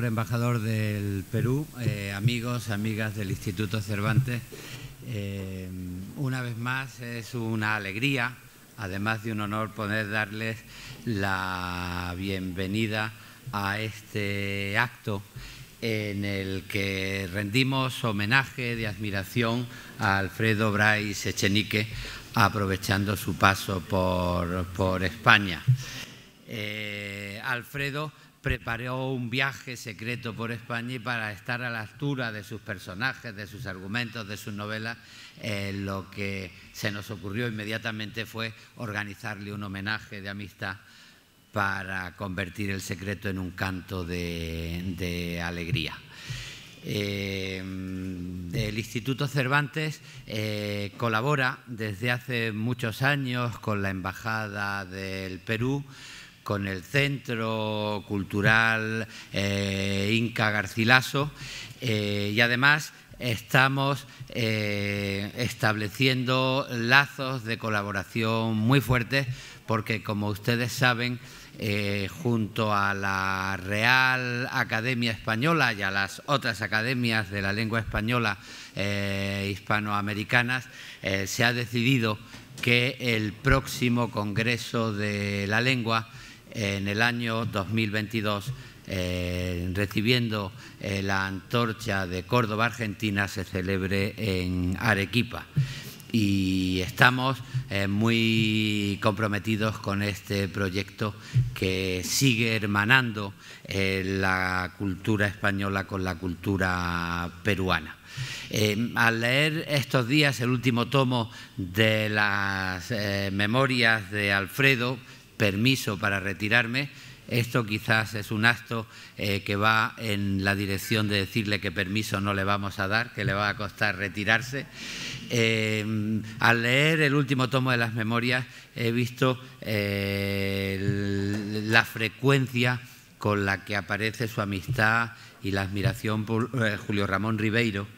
embajador del Perú, eh, amigos, amigas del Instituto Cervantes. Eh, una vez más es una alegría, además de un honor, poder darles la bienvenida a este acto en el que rendimos homenaje de admiración a Alfredo Brais Echenique, aprovechando su paso por, España. Eh, Alfredo preparó un viaje secreto por España y para estar a la altura de sus personajes, de sus argumentos, de sus novelas, eh, lo que se nos ocurrió inmediatamente fue organizarle un homenaje de amistad para convertir el secreto en un canto de, alegría. Eh, el Instituto Cervantes eh, colabora desde hace muchos años con la Embajada del Perú con el Centro Cultural eh, Inca Garcilaso eh, y además estamos eh, estableciendo lazos de colaboración muy fuertes porque como ustedes saben junto a la Real Academia Española y a las otras academias de la lengua española hispanoamericanas, se ha decidido que el próximo Congreso de la Lengua en el año 2022 eh, recibiendo eh, la antorcha de Córdoba, Argentina, se celebre en Arequipa. Y estamos eh, muy comprometidos con este proyecto que sigue hermanando la cultura española con la cultura peruana. al leer estos días el último tomo de las memorias de Alfredo, permiso para retirarme, esto quizás es un acto eh, que va en la dirección de decirle que permiso no le vamos a dar, que le va a costar retirarse. Eh, al leer el último tomo de las memorias he visto eh, la frecuencia con la que aparece su amistad y la admiración por Julio Ramón Ribeiro.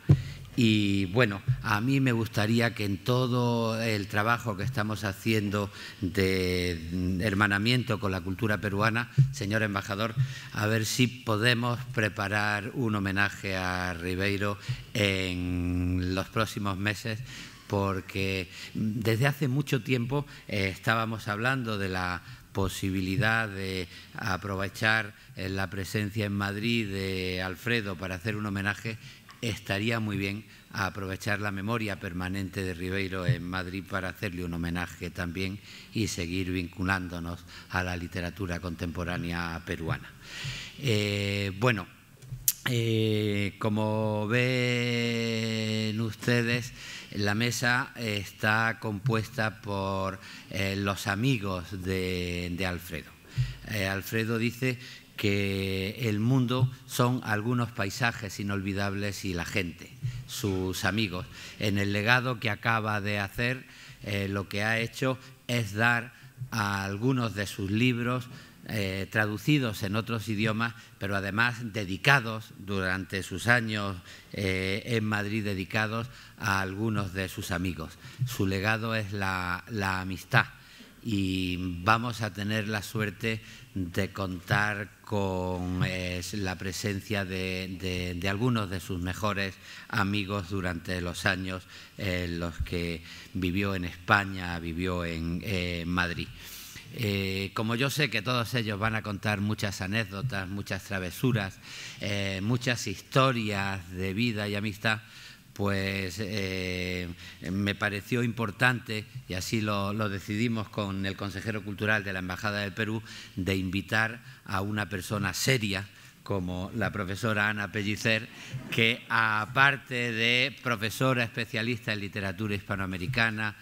Y bueno, a mí me gustaría que en todo el trabajo que estamos haciendo de hermanamiento con la cultura peruana, señor embajador, a ver si podemos preparar un homenaje a Ribeiro en los próximos meses porque desde hace mucho tiempo eh, estábamos hablando de la posibilidad de aprovechar eh, la presencia en Madrid de Alfredo para hacer un homenaje estaría muy bien aprovechar la memoria permanente de Ribeiro en Madrid para hacerle un homenaje también y seguir vinculándonos a la literatura contemporánea peruana. Eh, bueno, eh, como ven ustedes, la mesa está compuesta por eh, los amigos de, de Alfredo. Alfredo dice que el mundo son algunos paisajes inolvidables y la gente, sus amigos. En el legado que acaba de hacer, eh, lo que ha hecho es dar a algunos de sus libros eh, traducidos en otros idiomas, pero además dedicados durante sus años eh, en Madrid, dedicados a algunos de sus amigos. Su legado es la amistad y vamos a tener la suerte de contar con eh, la presencia de, algunos de sus mejores amigos durante los años en eh, los que vivió en España, vivió en eh, Madrid. como yo sé que todos ellos van a contar muchas anécdotas, muchas travesuras, muchas historias de vida y amistad, pues eh, me pareció importante, y así lo, decidimos con el consejero cultural de la Embajada del Perú, de invitar a una persona seria como la profesora Ana Pellicer, que aparte de profesora especialista en literatura hispanoamericana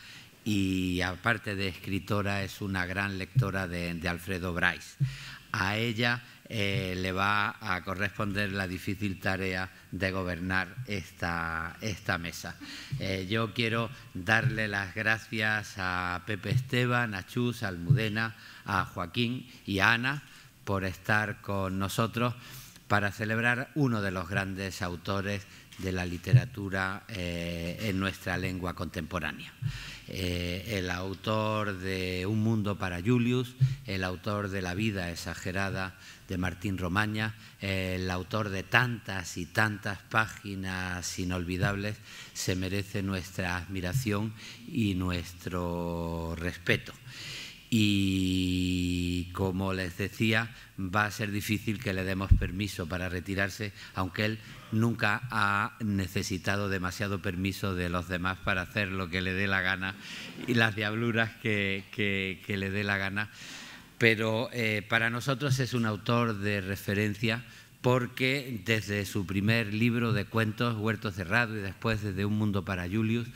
y aparte de escritora, es una gran lectora de, de Alfredo Bryce. A ella eh, le va a corresponder la difícil tarea de gobernar esta, esta mesa. Eh, yo quiero darle las gracias a Pepe Esteban, a Chus, a Almudena, a Joaquín y a Ana por estar con nosotros para celebrar uno de los grandes autores de la literatura eh, en nuestra lengua contemporánea. el autor de Un mundo para Julius, el autor de La vida exagerada, de Martín Romaña, el autor de tantas y tantas páginas inolvidables, se merece nuestra admiración y nuestro respeto. Y como les decía, va a ser difícil que le demos permiso para retirarse, aunque él nunca ha necesitado demasiado permiso de los demás para hacer lo que le dé la gana y las diabluras que, que le dé la gana pero eh, para nosotros es un autor de referencia porque desde su primer libro de cuentos, Huerto Cerrado, y después desde Un Mundo para Julius,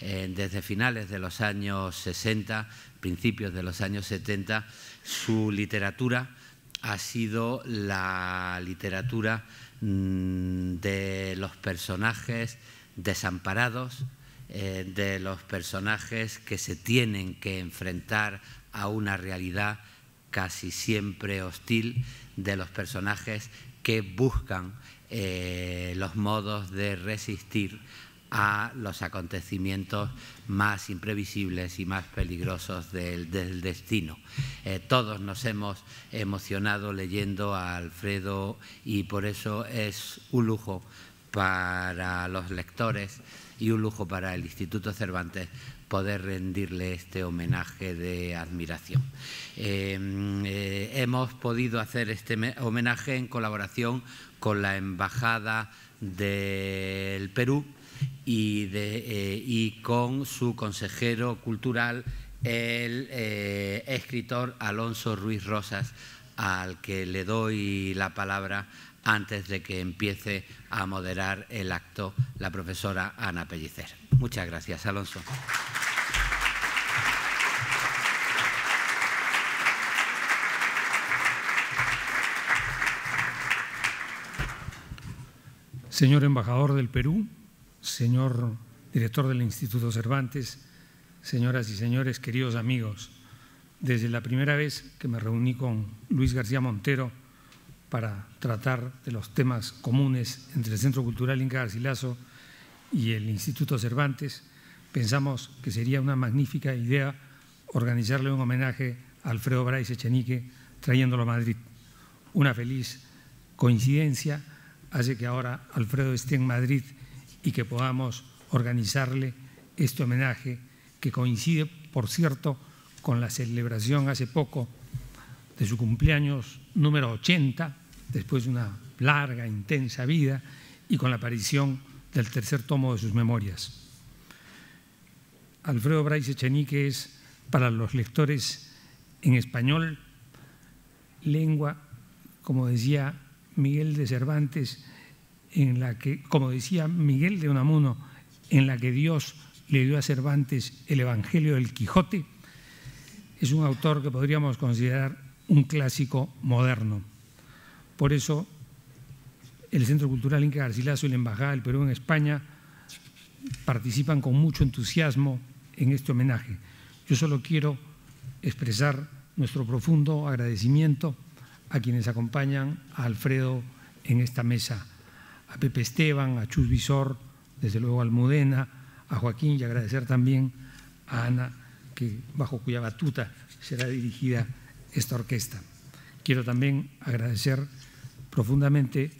eh, desde finales de los años 60, principios de los años 70, su literatura ha sido la literatura mm, de los personajes desamparados, eh, de los personajes que se tienen que enfrentar a una realidad casi siempre hostil de los personajes que buscan eh, los modos de resistir a los acontecimientos más imprevisibles y más peligrosos del, destino. Eh, todos nos hemos emocionado leyendo a Alfredo y por eso es un lujo para los lectores y un lujo para el Instituto Cervantes poder rendirle este homenaje de admiración. Em, eh, hemos podido hacer este homenaje en colaboración con la Embajada del Perú y, eh, y con su consejero cultural, el eh, escritor Alonso Ruiz Rosas, al que le doy la palabra antes de que empiece a moderar el acto la profesora Ana Pellicer. Muchas gracias, Alonso. Señor embajador del Perú, señor director del Instituto Cervantes, señoras y señores, queridos amigos, desde la primera vez que me reuní con Luis García Montero para tratar de los temas comunes entre el Centro Cultural Inca Garcilaso y el Instituto Cervantes, pensamos que sería una magnífica idea organizarle un homenaje a Alfredo Brais Echenique trayéndolo a Madrid. Una feliz coincidencia hace que ahora Alfredo esté en Madrid y que podamos organizarle este homenaje que coincide, por cierto, con la celebración hace poco de su cumpleaños número 80, después de una larga, intensa vida, y con la aparición del tercer tomo de sus memorias. Alfredo Brais Echenique es, para los lectores en español, lengua, como decía Miguel de Cervantes, en la que, como decía Miguel de Unamuno, en la que Dios le dio a Cervantes el Evangelio del Quijote, es un autor que podríamos considerar un clásico moderno. Por eso el Centro Cultural Inca Garcilaso y la Embajada del Perú en España participan con mucho entusiasmo en este homenaje. Yo solo quiero expresar nuestro profundo agradecimiento a quienes acompañan a Alfredo en esta mesa, a Pepe Esteban, a Chus desde luego a Almudena, a Joaquín y agradecer también a Ana, que bajo cuya batuta será dirigida esta orquesta. Quiero también agradecer profundamente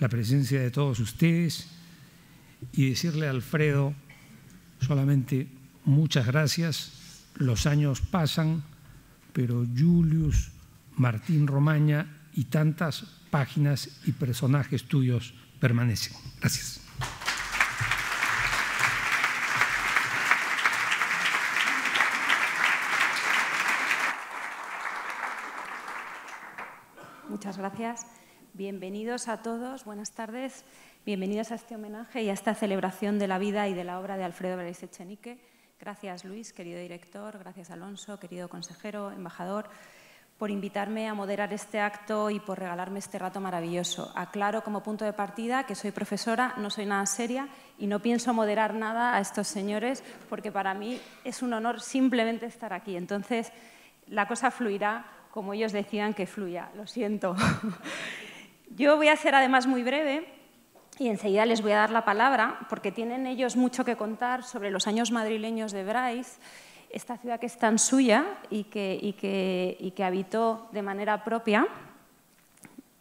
la presencia de todos ustedes y decirle a Alfredo solamente muchas gracias. Los años pasan, pero Julius, Martín Romaña y tantas páginas y personajes tuyos permanecen. Gracias. Muchas gracias. Bienvenidos a todos, buenas tardes, bienvenidos a este homenaje y a esta celebración de la vida y de la obra de Alfredo Vélez Echenique. Gracias Luis, querido director, gracias Alonso, querido consejero, embajador, por invitarme a moderar este acto y por regalarme este rato maravilloso. Aclaro como punto de partida que soy profesora, no soy nada seria y no pienso moderar nada a estos señores porque para mí es un honor simplemente estar aquí. Entonces, la cosa fluirá como ellos decían que fluya. Lo siento. Yo voy a ser además muy breve y enseguida les voy a dar la palabra porque tienen ellos mucho que contar sobre los años madrileños de Bryce, esta ciudad que es tan suya y que, habitó de manera propia.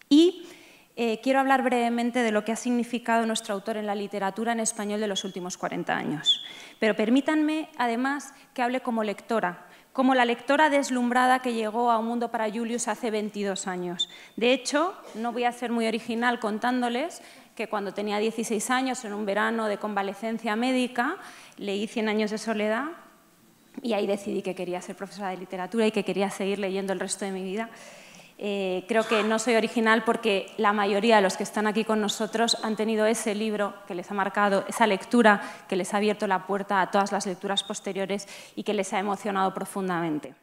Y eh, quiero hablar brevemente de lo que ha significado nuestro autor en la literatura en español de los últimos 40 años. Pero permítanme, además, que hable como lectora, como la lectora deslumbrada que llegó a un mundo para Julius hace 22 años. De hecho, no voy a ser muy original contándoles que cuando tenía 16 años, en un verano de convalecencia médica, leí 100 años de soledad y ahí decidí que quería ser profesora de literatura y que quería seguir leyendo el resto de mi vida. Eh, creo que no soy original porque la mayoría de los que están aquí con nosotros han tenido ese libro que les ha marcado, esa lectura que les ha abierto la puerta a todas las lecturas posteriores y que les ha emocionado profundamente.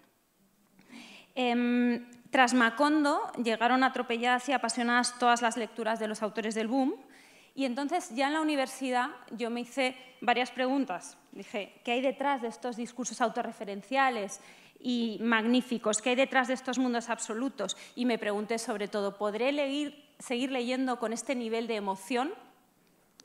Em, tras Macondo llegaron atropelladas y apasionadas todas las lecturas de los autores del boom y entonces ya en la universidad yo me hice varias preguntas. Dije, ¿qué hay detrás de estos discursos autorreferenciales? y magníficos que hay detrás de estos mundos absolutos. Y me pregunté sobre todo, ¿podré seguir leyendo con este nivel de emoción?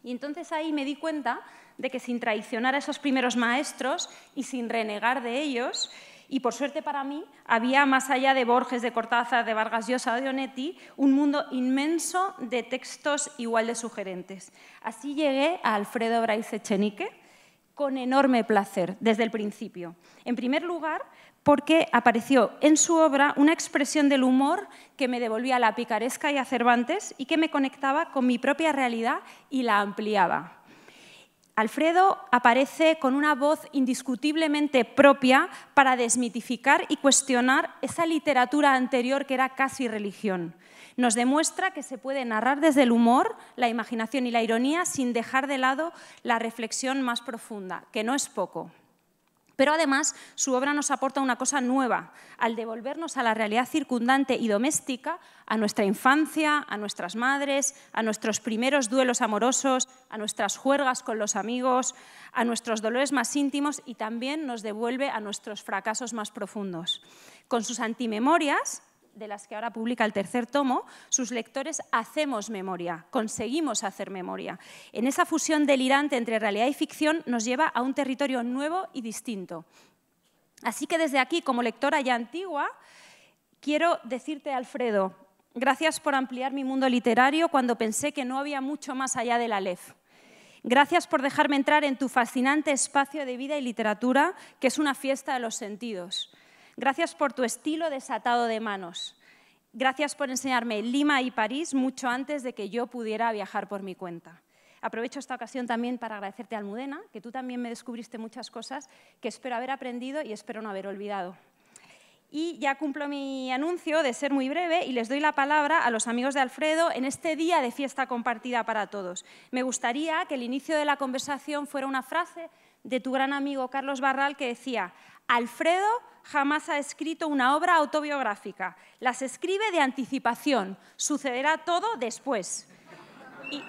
Y entonces ahí me di cuenta de que sin traicionar a esos primeros maestros y sin renegar de ellos, y por suerte para mí, había más allá de Borges, de Cortázar, de Vargas Llosa o de Onetti, un mundo inmenso de textos igual de sugerentes. Así llegué a Alfredo Brais Echenique con enorme placer desde el principio. En primer lugar, porque apareció en su obra una expresión del humor que me devolvía a la picaresca y a Cervantes y que me conectaba con mi propia realidad y la ampliaba. Alfredo aparece con una voz indiscutiblemente propia para desmitificar y cuestionar esa literatura anterior que era casi religión. Nos demuestra que se puede narrar desde el humor, la imaginación y la ironía sin dejar de lado la reflexión más profunda, que no es poco. Pero además su obra nos aporta una cosa nueva, al devolvernos a la realidad circundante y doméstica, a nuestra infancia, a nuestras madres, a nuestros primeros duelos amorosos, a nuestras juergas con los amigos, a nuestros dolores más íntimos y también nos devuelve a nuestros fracasos más profundos. Con sus antimemorias, de las que ahora publica el tercer tomo, sus lectores hacemos memoria, conseguimos hacer memoria. En esa fusión delirante entre realidad y ficción nos lleva a un territorio nuevo y distinto. Así que desde aquí, como lectora ya antigua, quiero decirte, Alfredo, gracias por ampliar mi mundo literario cuando pensé que no había mucho más allá de la LEF. Gracias por dejarme entrar en tu fascinante espacio de vida y literatura, que es una fiesta de los sentidos. Gracias por tu estilo desatado de manos. Gracias por enseñarme Lima y París mucho antes de que yo pudiera viajar por mi cuenta. Aprovecho esta ocasión también para agradecerte, Almudena, que tú también me descubriste muchas cosas que espero haber aprendido y espero no haber olvidado. Y ya cumplo mi anuncio de ser muy breve y les doy la palabra a los amigos de Alfredo en este día de fiesta compartida para todos. Me gustaría que el inicio de la conversación fuera una frase de tu gran amigo Carlos Barral que decía, Alfredo jamás ha escrito una obra autobiográfica. Las escribe de anticipación. Sucederá todo después. Y...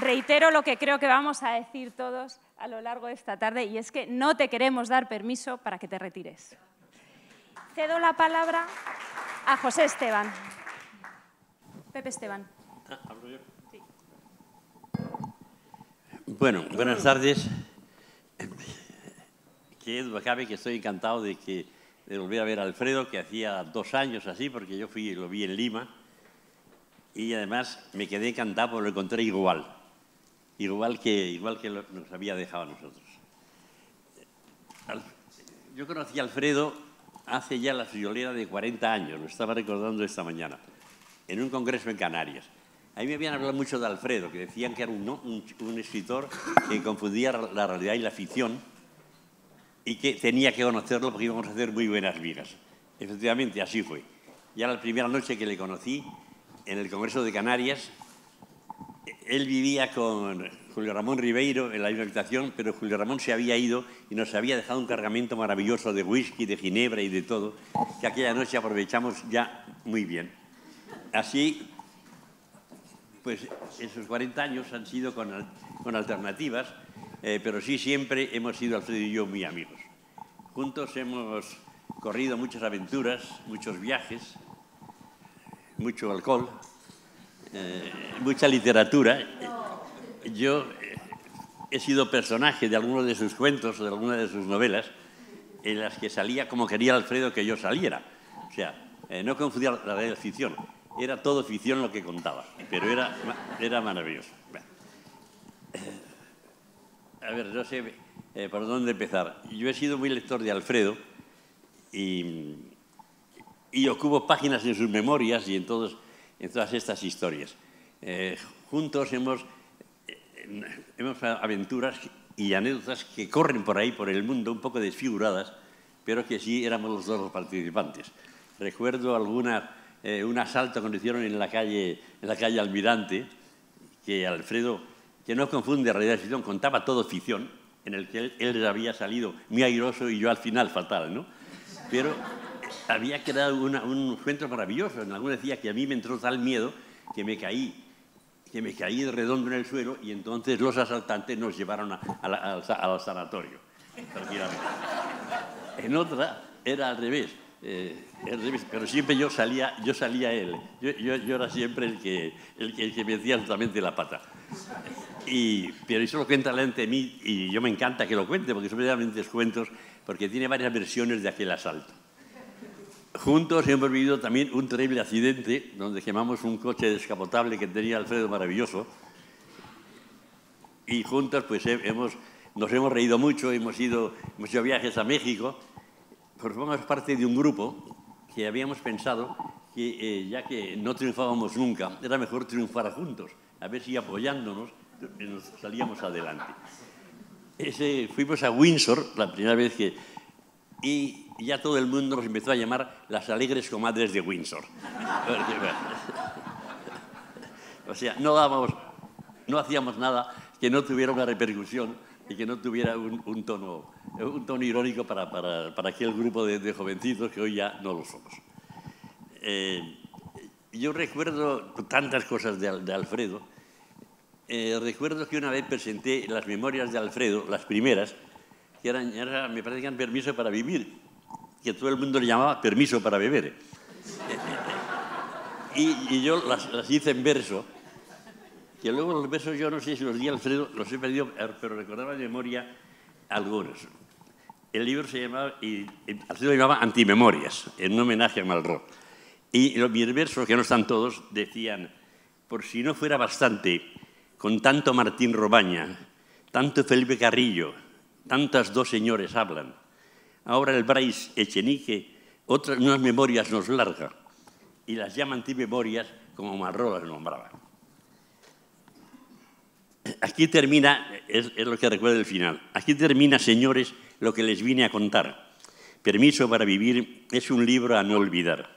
reitero lo que creo que vamos a decir todos a lo largo de esta tarde, y es que no te queremos dar permiso para que te retires. Cedo la palabra a José Esteban. Pepe Esteban. Ah, bueno, buenas tardes. Qué duda cabe que estoy encantado de, que, de volver a ver a Alfredo, que hacía dos años así, porque yo fui y lo vi en Lima. Y además me quedé encantado porque lo encontré igual. Igual que, igual que nos había dejado a nosotros. Yo conocí a Alfredo hace ya la friolera de 40 años, lo estaba recordando esta mañana, en un congreso en Canarias. A me habían hablado mucho de Alfredo, que decían que era un, escritor que confundía la realidad y la ficción y que tenía que conocerlo porque íbamos a hacer muy buenas vidas. Efectivamente, así fue. Ya la primera noche que le conocí, en el Congreso de Canarias, él vivía con Julio Ramón Ribeiro en la misma habitación, pero Julio Ramón se había ido y nos había dejado un cargamento maravilloso de whisky, de ginebra y de todo, que aquella noche aprovechamos ya muy bien. Así pues esos 40 años han sido con, alternativas, eh, pero sí siempre hemos sido Alfredo y yo muy amigos. Juntos hemos corrido muchas aventuras, muchos viajes, mucho alcohol, eh, mucha literatura. Yo eh, he sido personaje de algunos de sus cuentos, o de algunas de sus novelas, en las que salía como quería Alfredo que yo saliera. O sea, no confundir la de ficción. Era todo ficción lo que contaba, pero era, era maravilloso. Eh, a ver, no sé eh, por dónde empezar. Yo he sido muy lector de Alfredo y, y ocupo páginas en sus memorias y en, todos, en todas estas historias. Eh, juntos hemos, aventuras y anécdotas que corren por ahí, por el mundo, un poco desfiguradas, pero que sí éramos los dos los participantes. Recuerdo alguna eh, un asalto que hicieron en la calle, en la calle Almirante, que Alfredo, que no confunde realidad y ficción, contaba todo ficción, en el que él, había salido muy airoso y yo al final fatal, ¿no? Pero había quedado un encuentro maravilloso. En algunos decía que a mí me entró tal miedo que me caí, que me caí de redondo en el suelo y entonces los asaltantes nos llevaron al, sanatorio, En otra era al revés. Eh, pero siempre yo salía, yo salía él. Yo, era siempre el que, el, que, el que la pata. Y, pero eso lo cuenta delante de mí y yo me encanta que lo cuente porque son verdaderamente cuentos porque tiene varias versiones de aquel asalto. Juntos hemos vivido también un terrible accidente donde quemamos un coche descapotable que tenía Alfredo Maravilloso y juntos pues hemos, nos hemos reído mucho, hemos ido, hemos ido viajes a México, formamos parte de un grupo que habíamos pensado que eh, ya que no triunfábamos nunca, era mejor triunfar juntos, a ver si apoyándonos eh, nos salíamos adelante. fuimos a Windsor la primera vez que... Y ya todo el mundo nos empezó a llamar las alegres comadres de Windsor. o sea, no dábamos, no hacíamos nada que no tuviera una repercusión y que no tuviera un, tono, un tono irónico para, para, para aquel grupo de, jovencitos que hoy ya no lo somos. Eh, yo recuerdo tantas cosas de, Alfredo. Eh, recuerdo que una vez presenté las memorias de Alfredo, las primeras, que eran, me parecían, Permiso para Vivir, que todo el mundo le llamaba Permiso para Beber. y, yo las, las hice en verso y luego los versos yo no sé si los di Alfredo, los he perdido, eh, pero recordaba de memoria algunos. El libro se llamaba, y Alfredo llamaba Antimemorias, en homenaje a Malraux. Y los, mis versos, que no están todos, decían, por si no fuera bastante, con tanto Martín Robaña, tanto Felipe Carrillo, tantas dos señores hablan. Ahora el Brais Echenique otras unas memorias nos larga y las llama antimemorias como Malraux las nombraba aquí termina, es, lo que recuerda el final, aquí termina, señores, lo que les vine a contar. Permiso para vivir es un libro a no olvidar.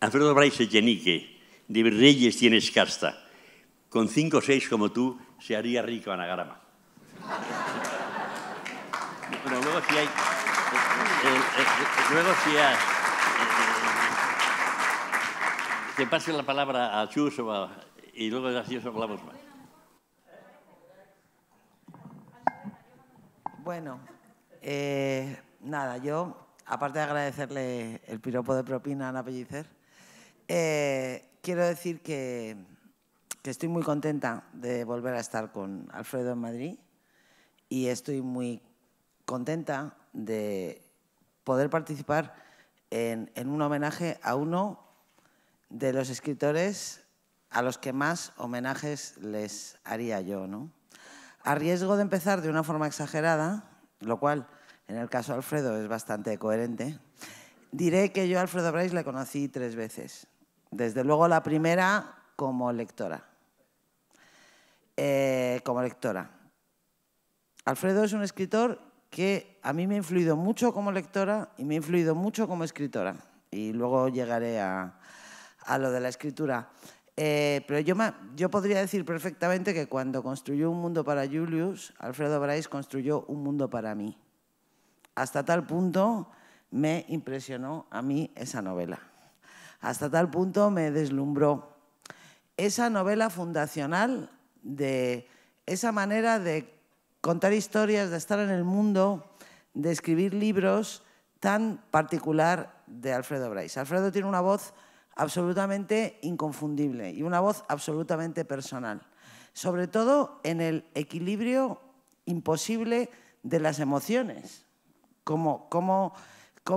Alfredo Bryce Echenique, de Reyes tienes casta. Con cinco o seis como tú, se haría rico anagrama. Pero luego si hay... Eh, eh, luego si hay... Eh, que pase la palabra a Chus y luego de hablamos más. Bueno, eh, nada, yo, aparte de agradecerle el piropo de propina a Ana Pellicer, eh, quiero decir que, estoy muy contenta de volver a estar con Alfredo en Madrid y estoy muy contenta de poder participar en, en un homenaje a uno de los escritores a los que más homenajes les haría yo, ¿no? a riesgo de empezar de una forma exagerada, lo cual en el caso de Alfredo es bastante coherente, diré que yo a Alfredo Bryce le conocí tres veces. Desde luego la primera como lectora. Eh, como lectora. Alfredo es un escritor que a mí me ha influido mucho como lectora y me ha influido mucho como escritora. Y luego llegaré a, a lo de la escritura. Eh, pero yo, podría decir perfectamente que cuando construyó un mundo para Julius, Alfredo Bryce construyó un mundo para mí. Hasta tal punto me impresionó a mí esa novela. Hasta tal punto me deslumbró. Esa novela fundacional de esa manera de contar historias, de estar en el mundo, de escribir libros tan particular de Alfredo Bryce. Alfredo tiene una voz absolutamente inconfundible y una voz absolutamente personal, sobre todo en el equilibrio imposible de las emociones. Como, como,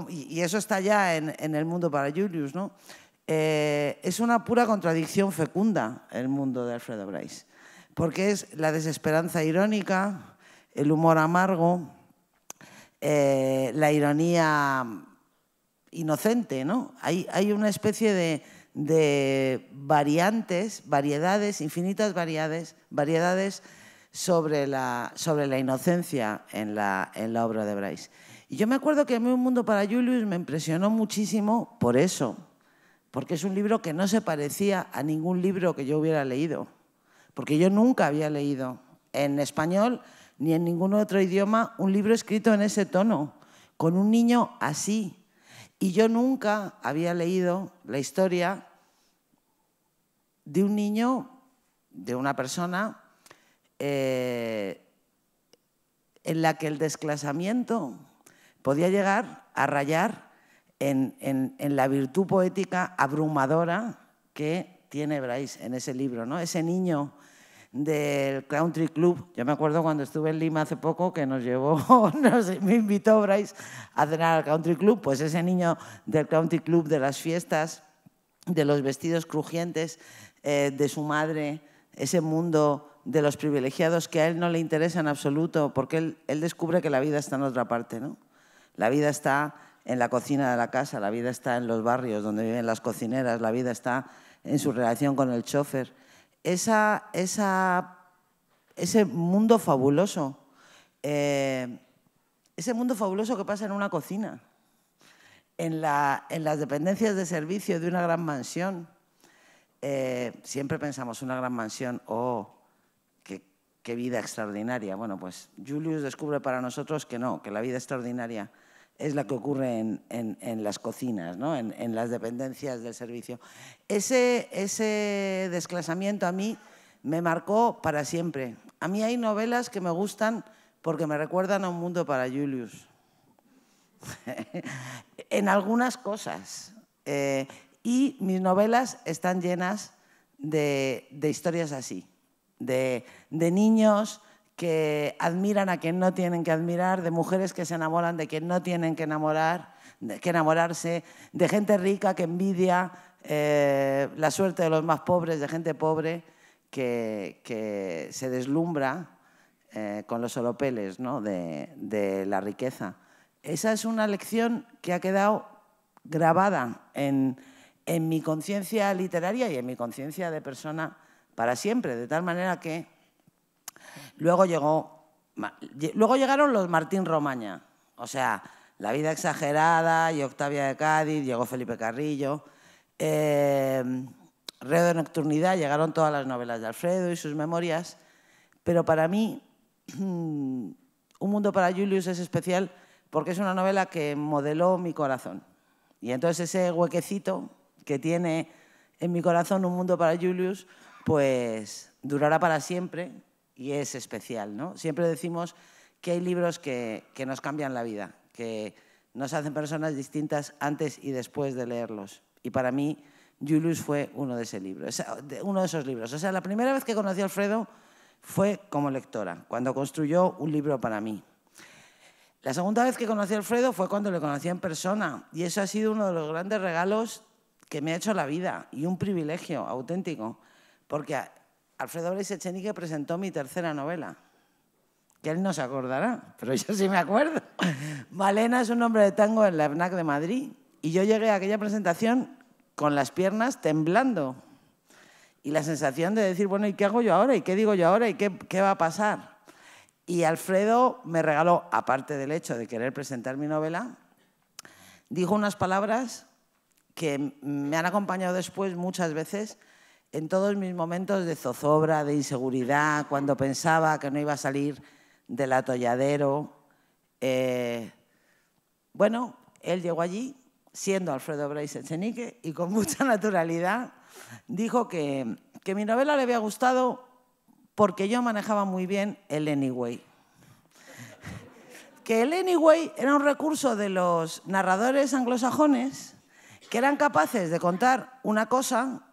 y eso está ya en, el mundo para Julius, ¿no? Eh, es una pura contradicción fecunda el mundo de Alfredo Bryce, porque es la desesperanza irónica, el humor amargo, eh, la ironía inocente, ¿no? Hay, una especie de, variantes, variedades, infinitas variedades, variedades sobre la, inocencia en la, obra de Bryce. Y yo me acuerdo que a mí Un Mundo para Julius me impresionó muchísimo por eso, porque es un libro que no se parecía a ningún libro que yo hubiera leído, porque yo nunca había leído en español ni en ningún otro idioma un libro escrito en ese tono, con un niño así, y yo nunca había leído la historia de un niño, de una persona, eh, en la que el desclasamiento podía llegar a rayar en, la virtud poética abrumadora que tiene Bryce en ese libro. ¿no? Ese niño del Country Club. Yo me acuerdo cuando estuve en Lima hace poco que nos llevó, me invitó Bryce a cenar al Country Club, pues ese niño del Country Club de las fiestas, de los vestidos crujientes, eh, de su madre, ese mundo de los privilegiados que a él no le interesa en absoluto, porque él, descubre que la vida está en otra parte, ¿no? La vida está en la cocina de la casa, la vida está en los barrios donde viven las cocineras, la vida está en su relación con el chofer ese mundo fabuloso. Eh, ese mundo fabuloso que pasa en una cocina, en, las dependencias de servicio de una gran mansión. Eh, siempre pensamos una gran mansión, oh, qué, qué vida extraordinaria. Bueno, pues Julius descubre para nosotros que no, que la vida extraordinaria es la que ocurre en, las cocinas, ¿no? en, las dependencias del servicio. Ese, ese desclasamiento a mí me marcó para siempre. A mí hay novelas que me gustan porque me recuerdan a un mundo para Julius. en algunas cosas. Eh, y mis novelas están llenas de, historias así, de, de niños que admiran a quien no tienen que admirar, de mujeres que se enamoran de quien no tienen que, enamorar, que enamorarse, de gente rica que envidia eh, la suerte de los más pobres, de gente pobre que, se deslumbra eh, con los solopeles ¿no? de, la riqueza. Esa es una lección que ha quedado grabada en mi conciencia literaria y en mi conciencia de persona para siempre, de tal manera que Luego, llegaron los Martín Romaña, o sea, La vida exagerada y Octavia de Cádiz, llegó Felipe Carrillo. Em, Reo de Nocturnidad llegaron todas las novelas de Alfredo y sus memorias, pero para mí Un mundo para Julius es especial porque es una novela que modeló mi corazón. Y entonces ese huequecito que tiene en mi corazón Un mundo para Julius, pues durará para siempre y es especial. ¿no? Siempre decimos que hay libros que, nos cambian la vida, que nos hacen personas distintas antes y después de leerlos. Y para mí, Julius fue uno de, ese libro, uno de esos libros. O sea, la primera vez que conocí a Alfredo fue como lectora, cuando construyó un libro para mí. La segunda vez que conocí a Alfredo fue cuando le conocí en persona y eso ha sido uno de los grandes regalos que me ha hecho la vida y un privilegio auténtico, porque Alfredo Blaise Echenique presentó mi tercera novela, que él no se acordará, pero yo sí me acuerdo. Malena es un hombre de tango en la FNAC de Madrid y yo llegué a aquella presentación con las piernas temblando y la sensación de decir, bueno, ¿y qué hago yo ahora? ¿Y qué digo yo ahora? ¿Y qué, qué va a pasar? Y Alfredo me regaló, aparte del hecho de querer presentar mi novela, dijo unas palabras que me han acompañado después muchas veces en todos mis momentos de zozobra, de inseguridad, cuando pensaba que no iba a salir del atolladero. Eh, bueno, él llegó allí siendo Alfredo Briceño Echenique y con mucha naturalidad dijo que, que mi novela le había gustado porque yo manejaba muy bien el Anyway. Que el Anyway era un recurso de los narradores anglosajones que eran capaces de contar una cosa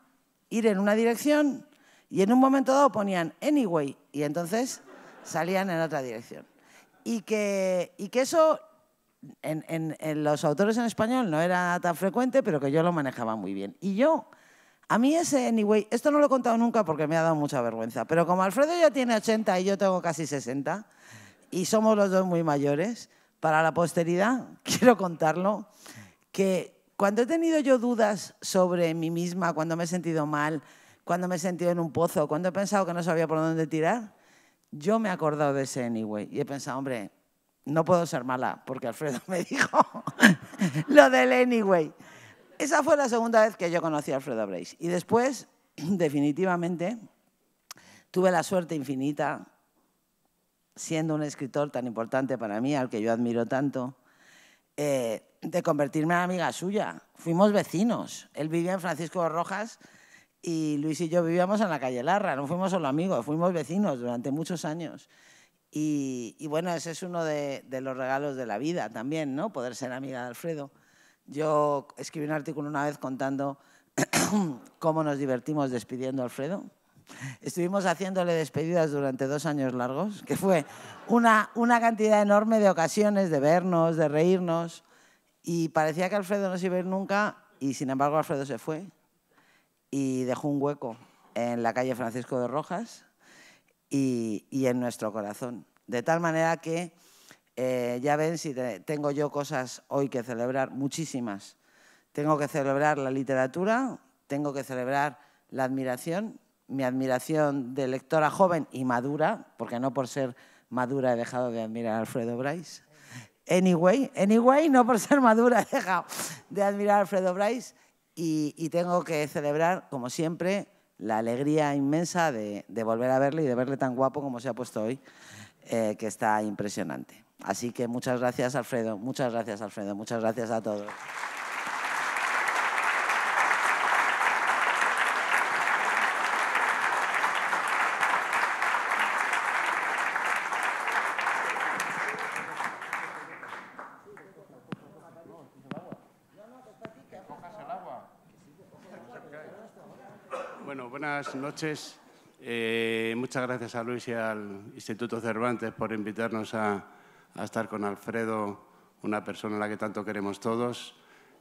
ir en una dirección y en un momento dado ponían anyway y entonces salían en otra dirección. Y que, y que eso en, en, en, los autores en español no era tan frecuente, pero que yo lo manejaba muy bien. Y yo, a mí ese anyway, esto no lo he contado nunca porque me ha dado mucha vergüenza, pero como Alfredo ya tiene 80 y yo tengo casi 60 y somos los dos muy mayores, para la posteridad quiero contarlo, que cuando he tenido yo dudas sobre mí misma, cuando me he sentido mal, cuando me he sentido en un pozo, cuando he pensado que no sabía por dónde tirar, yo me he acordado de ese anyway y he pensado, hombre, no puedo ser mala, porque Alfredo me dijo lo del anyway. Esa fue la segunda vez que yo conocí a Alfredo Brace. Y después, definitivamente, tuve la suerte infinita, siendo un escritor tan importante para mí, al que yo admiro tanto, eh, de convertirme en amiga suya. Fuimos vecinos. Él vivía en Francisco Rojas y Luis y yo vivíamos en la calle Larra. No fuimos solo amigos, fuimos vecinos durante muchos años. Y, bueno, ese es uno de, los regalos de la vida también, ¿no? Poder ser amiga de Alfredo. Yo escribí un artículo una vez contando cómo nos divertimos despidiendo a Alfredo. Estuvimos haciéndole despedidas durante dos años largos, que fue una, una cantidad enorme de ocasiones de vernos, de reírnos. Y parecía que Alfredo no se iba a ir nunca y sin embargo Alfredo se fue y dejó un hueco en la calle Francisco de Rojas y, en nuestro corazón. De tal manera que, eh, ya ven, si tengo yo cosas hoy que celebrar, muchísimas. Tengo que celebrar la literatura, tengo que celebrar la admiración, mi admiración de lectora joven y madura, porque no por ser madura he dejado de admirar a Alfredo Bryce. Anyway, anyway, no por ser madura he dejado de admirar a Alfredo Bryce y, tengo que celebrar, como siempre, la alegría inmensa de, volver a verle y de verle tan guapo como se ha puesto hoy, eh, que está impresionante. Así que muchas gracias, Alfredo, muchas gracias, Alfredo, muchas gracias a todos. buenas noches. Eh, muchas gracias a Luis y al Instituto Cervantes por invitarnos a, estar con Alfredo, una persona a la que tanto queremos todos.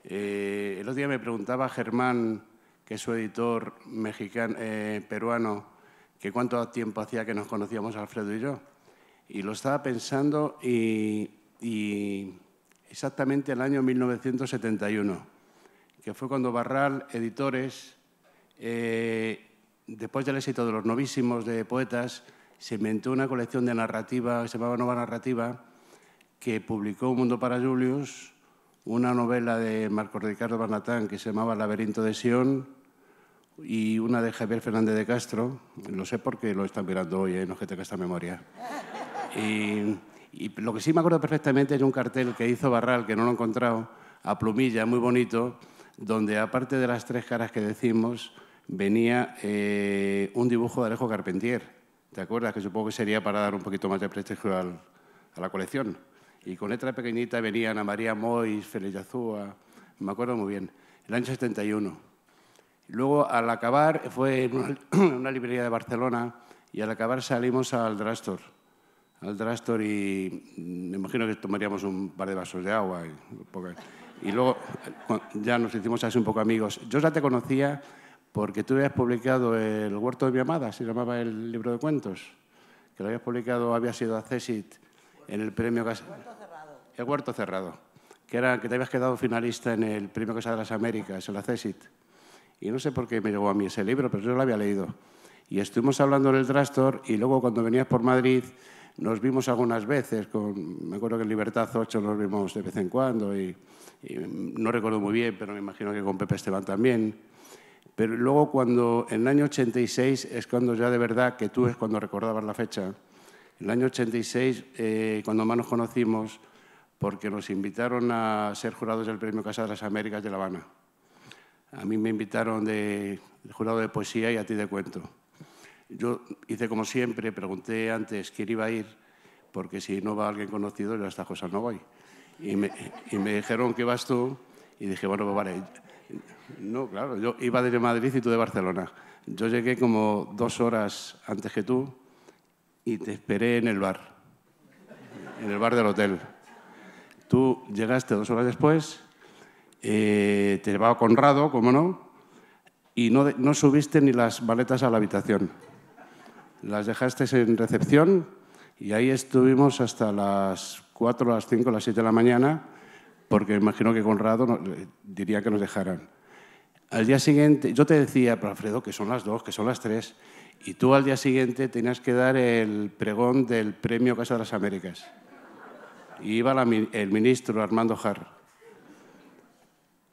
Eh, el otro día me preguntaba Germán, que es su editor mexicano, eh, peruano, que cuánto tiempo hacía que nos conocíamos Alfredo y yo. Y lo estaba pensando y, y exactamente el año 1971, que fue cuando Barral Editores después del éxito de los novísimos de poetas, se inventó una colección de narrativa que se llamaba Nova Narrativa, que publicó Un Mundo para Julius, una novela de Marco Ricardo Barnatán que se llamaba Laberinto de Sion y una de Javier Fernández de Castro, lo sé porque lo están mirando hoy, ¿eh? no es que tenga esta memoria. Y, y lo que sí me acuerdo perfectamente es un cartel que hizo Barral, que no lo he encontrado, a plumilla, muy bonito, donde aparte de las tres caras que decimos, venía eh, un dibujo de Alejo Carpentier, ¿te acuerdas? Que supongo que sería para dar un poquito más de prestigio a la colección. Y con letra pequeñita venían a María Mois, Azúa... me acuerdo muy bien, el año 71. Luego, al acabar, fue en una, librería de Barcelona y al acabar salimos al Drastor. Al Drastor y mm, me imagino que tomaríamos un par de vasos de agua. Y, y luego eh, ya nos hicimos así un poco amigos. Yo ya te conocía porque tú habías publicado El huerto de mi amada, se llamaba el libro de cuentos, que lo habías publicado, había sido acesit en el premio Casa... El huerto cerrado. El huerto cerrado, que, era, que te habías quedado finalista en el premio Casa de las Américas, el acesit. Y no sé por qué me llegó a mí ese libro, pero yo lo había leído. Y estuvimos hablando en el Trastor y luego cuando venías por Madrid nos vimos algunas veces, con, me acuerdo que en Libertad 8 nos vimos de vez en cuando y no recuerdo muy bien, pero me imagino que con Pepe Esteban también. Pero luego cuando en el año 86 es cuando ya de verdad, que tú es cuando recordabas la fecha, en el año 86, eh, cuando más nos conocimos, porque nos invitaron a ser jurados del Premio Casa de las Américas de La Habana. A mí me invitaron de, jurado de poesía y a ti de cuento. Yo hice como siempre, pregunté antes quién iba a ir, porque si no va alguien conocido, yo a estas cosas no voy. Y me, y me dijeron que vas tú, y dije, bueno, pues vale, no, claro, yo iba de Madrid y tú de Barcelona. Yo llegué como dos horas antes que tú y te esperé en el bar, en el bar del hotel. Tú llegaste dos horas después, eh, te llevaba Conrado, cómo no, y no, no subiste ni las maletas a la habitación. Las dejaste en recepción y ahí estuvimos hasta las 4, las 5, las 7 de la mañana porque imagino que Conrado diría que nos dejaran. Al día siguiente, yo te decía, Alfredo, que son las dos, que son las tres, y tú al día siguiente tenías que dar el pregón del Premio Casa de las Américas. Y iba el ministro Armando Jarre.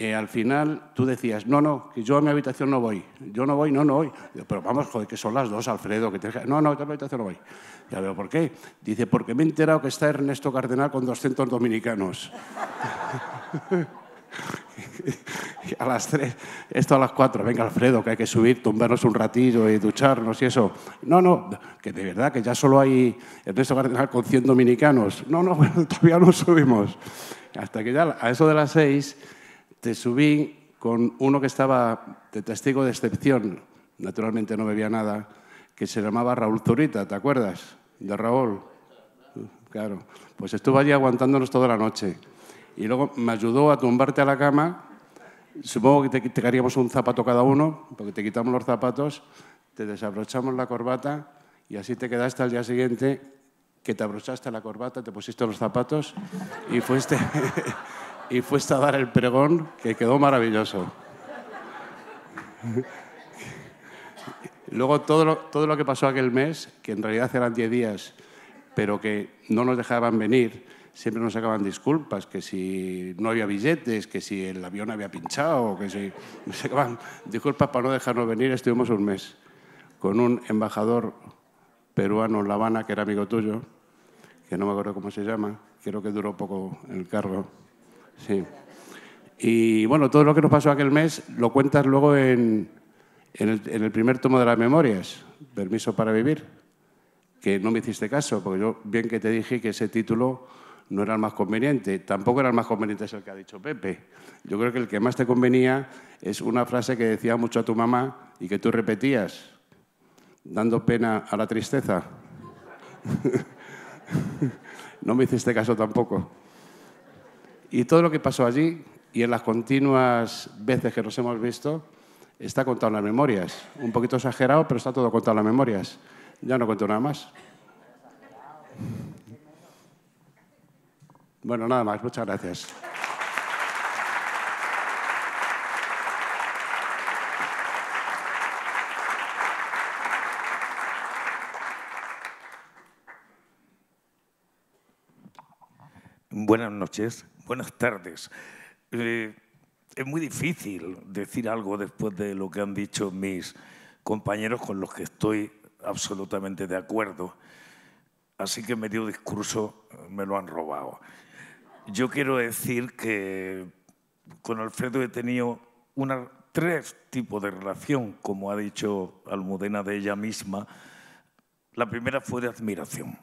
Eh, al final tú decías, no, no, que yo a mi habitación no voy, yo no voy, no, no voy. pero vamos, joder, que son las dos, Alfredo, que No, no, a mi habitación no voy. Ya veo por qué. Dice, porque me he enterado que está Ernesto Cardenal con 200 dominicanos. a las tres, esto a las cuatro. venga Alfredo, que hay que subir, tumbarnos un ratillo y ducharnos y eso. No, no, que de verdad que ya solo hay Ernesto Cardenal con 100 dominicanos. No, no, todavía no subimos. Hasta que ya a eso de las seis te subí con uno que estaba de testigo de excepción, naturalmente no bebía nada, que se llamaba Raúl Zurita, ¿te acuerdas? De Raúl. Claro, pues estuvo allí aguantándonos toda la noche. Y luego me ayudó a tumbarte a la cama. Supongo que te queríamos un zapato cada uno, porque te quitamos los zapatos, te desabrochamos la corbata y así te quedaste al día siguiente que te abrochaste la corbata, te pusiste los zapatos y fuiste... y fuiste a dar el pregón que quedó maravilloso. Luego todo lo, todo lo que pasó aquel mes, que en realidad eran 10 días, pero que no nos dejaban venir, siempre nos sacaban disculpas, que si no había billetes, que si el avión había pinchado, que si... Nos sacaban disculpas para no dejarnos venir, estuvimos un mes con un embajador peruano en La Habana, que era amigo tuyo, que no me acuerdo cómo se llama, creo que duró poco el cargo. Sí. Y bueno, todo lo que nos pasó aquel mes lo cuentas luego en, en, el, primer tomo de las memorias, Permiso para Vivir, que no me hiciste caso, porque yo bien que te dije que ese título no era el más conveniente. Tampoco era el más conveniente es el que ha dicho Pepe. Yo creo que el que más te convenía es una frase que decía mucho a tu mamá y que tú repetías, dando pena a la tristeza. no me hiciste caso tampoco. Y todo lo que pasó allí y en las continuas veces que nos hemos visto, está contado en las memorias. Un poquito exagerado, pero está todo contado en las memorias. Ya no cuento nada más. Bueno, nada más. Muchas gracias. buenas noches, buenas tardes. Eh, es muy difícil decir algo después de lo que han dicho mis compañeros con los que estoy absolutamente de acuerdo. Así que medio discurso me lo han robado. Yo quiero decir que con Alfredo he tenido tres tipos de relación, como ha dicho Almudena de ella misma. La primera fue de admiración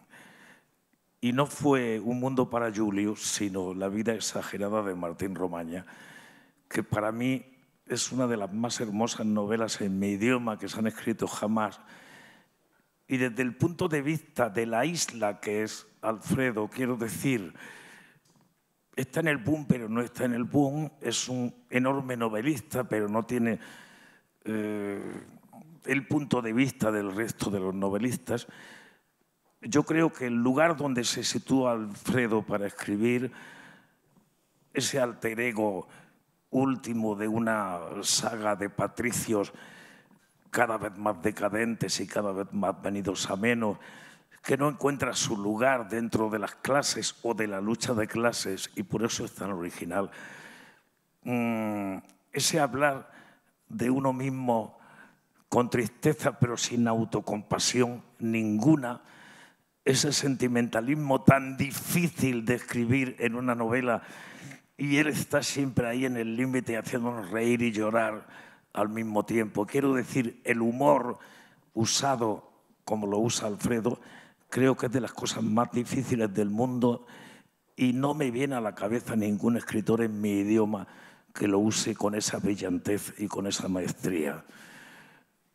y no fue un mundo para Julio, sino la vida exagerada de Martín Romaña, que para mí es una de las más hermosas novelas en mi idioma que se han escrito jamás. Y desde el punto de vista de la isla que es Alfredo, quiero decir, está en el boom, pero no está en el boom, es un enorme novelista, pero no tiene eh, el punto de vista del resto de los novelistas yo creo que el lugar donde se sitúa Alfredo para escribir ese alter ego último de una saga de patricios cada vez más decadentes y cada vez más venidos a menos, que no encuentra su lugar dentro de las clases o de la lucha de clases, y por eso es tan original. Mm, ese hablar de uno mismo con tristeza pero sin autocompasión ninguna, ese sentimentalismo tan difícil de escribir en una novela y él está siempre ahí en el límite haciéndonos reír y llorar al mismo tiempo. Quiero decir, el humor usado como lo usa Alfredo, creo que es de las cosas más difíciles del mundo y no me viene a la cabeza ningún escritor en mi idioma que lo use con esa brillantez y con esa maestría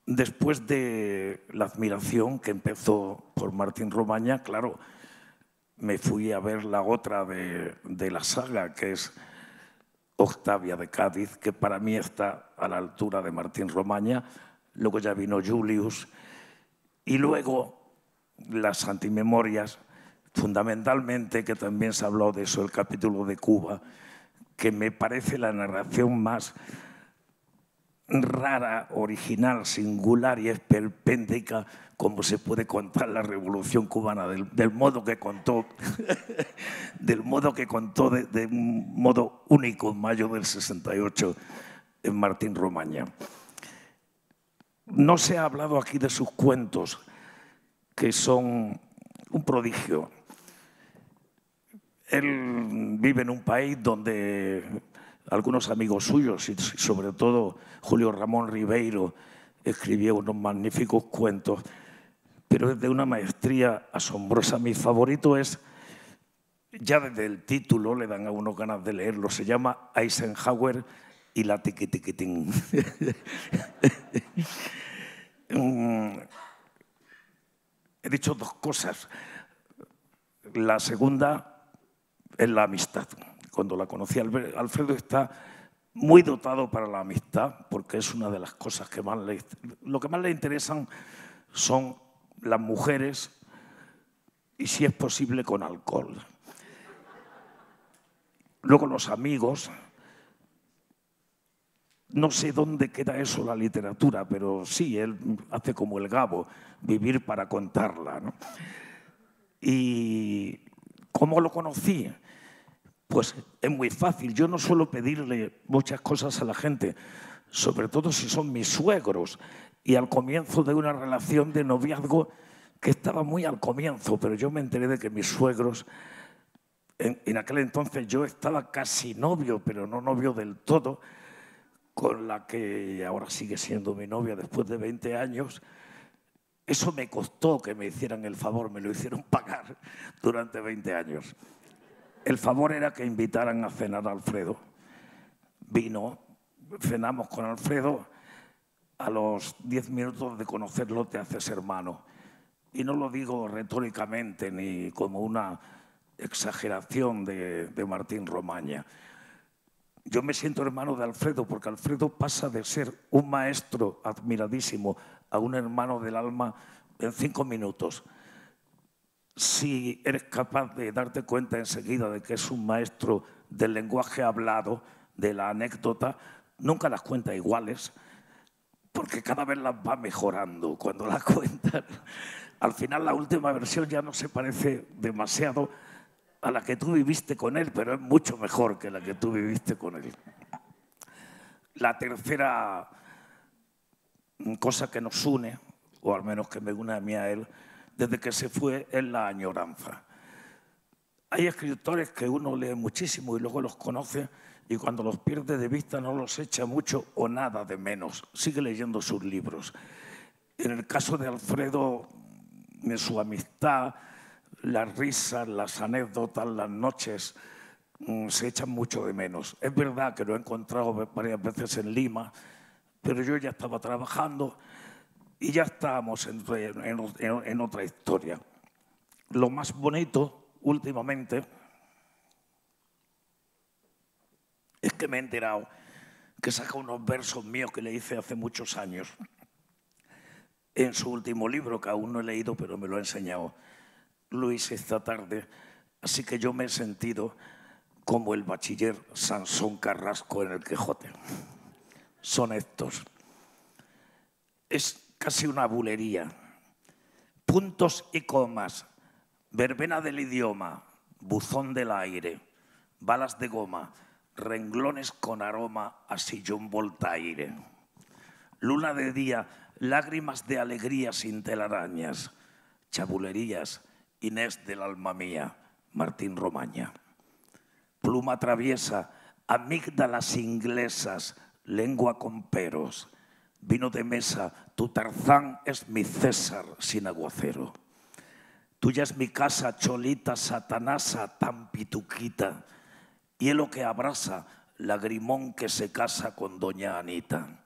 después de la admiración que empezó por Martín Romaña, claro, me fui a ver la otra de, la saga, que es Octavia de Cádiz, que para mí está a la altura de Martín Romaña. Luego ya vino Julius. Y luego las antimemorias, fundamentalmente, que también se habló de eso, el capítulo de Cuba, que me parece la narración más rara, original, singular y esperpéntica como se puede contar la revolución cubana, del, modo que contó, del modo que contó de, un modo único en mayo del 68 en Martín Romaña. No se ha hablado aquí de sus cuentos, que son un prodigio. Él vive en un país donde algunos amigos suyos, y sobre todo Julio Ramón Ribeiro, escribió unos magníficos cuentos, pero es de una maestría asombrosa. Mi favorito es, ya desde el título le dan a uno ganas de leerlo, se llama Eisenhower y la tiquitiquitín. Mm, he dicho dos cosas. La segunda es la amistad cuando la conocí, Alfredo está muy dotado para la amistad, porque es una de las cosas que más le... Lo que más le interesan son las mujeres y, si es posible, con alcohol. Luego los amigos. No sé dónde queda eso la literatura, pero sí, él hace como el Gabo, vivir para contarla. ¿Y cómo lo conocí? Pues es muy fácil. Yo no suelo pedirle muchas cosas a la gente, sobre todo si son mis suegros. Y al comienzo de una relación de noviazgo, que estaba muy al comienzo, pero yo me enteré de que mis suegros, en, aquel entonces yo estaba casi novio, pero no novio del todo, con la que ahora sigue siendo mi novia después de 20 años, eso me costó que me hicieran el favor, me lo hicieron pagar durante 20 años el favor era que invitaran a cenar a Alfredo. Vino, cenamos con Alfredo, a los diez minutos de conocerlo te haces hermano. Y no lo digo retóricamente ni como una exageración de, de Martín Romaña. Yo me siento hermano de Alfredo porque Alfredo pasa de ser un maestro admiradísimo a un hermano del alma en cinco minutos si eres capaz de darte cuenta enseguida de que es un maestro del lenguaje hablado, de la anécdota, nunca las cuenta iguales, porque cada vez las va mejorando cuando las cuentas. Al final la última versión ya no se parece demasiado a la que tú viviste con él, pero es mucho mejor que la que tú viviste con él. La tercera cosa que nos une, o al menos que me une a mí a él, desde que se fue en la añoranza. Hay escritores que uno lee muchísimo y luego los conoce y cuando los pierde de vista no los echa mucho o nada de menos. Sigue leyendo sus libros. En el caso de Alfredo, en su amistad, las risas, las anécdotas, las noches, mm, se echan mucho de menos. Es verdad que lo he encontrado varias veces en Lima, pero yo ya estaba trabajando y ya estábamos en, otra historia. Lo más bonito últimamente es que me he enterado que saca unos versos míos que le hice hace muchos años en su último libro, que aún no he leído, pero me lo ha enseñado Luis esta tarde. Así que yo me he sentido como el bachiller Sansón Carrasco en el Quijote. Son estos. Es casi una bulería. Puntos y comas, verbena del idioma, buzón del aire, balas de goma, renglones con aroma a sillón voltaire. Luna de día, lágrimas de alegría sin telarañas, chabulerías, Inés del alma mía, Martín Romaña. Pluma traviesa, amígdalas inglesas, lengua con peros, vino de mesa, tu Tarzán es mi César sin aguacero. Tuya es mi casa, cholita, satanasa, tan pituquita, hielo que abrasa, lagrimón que se casa con doña Anita.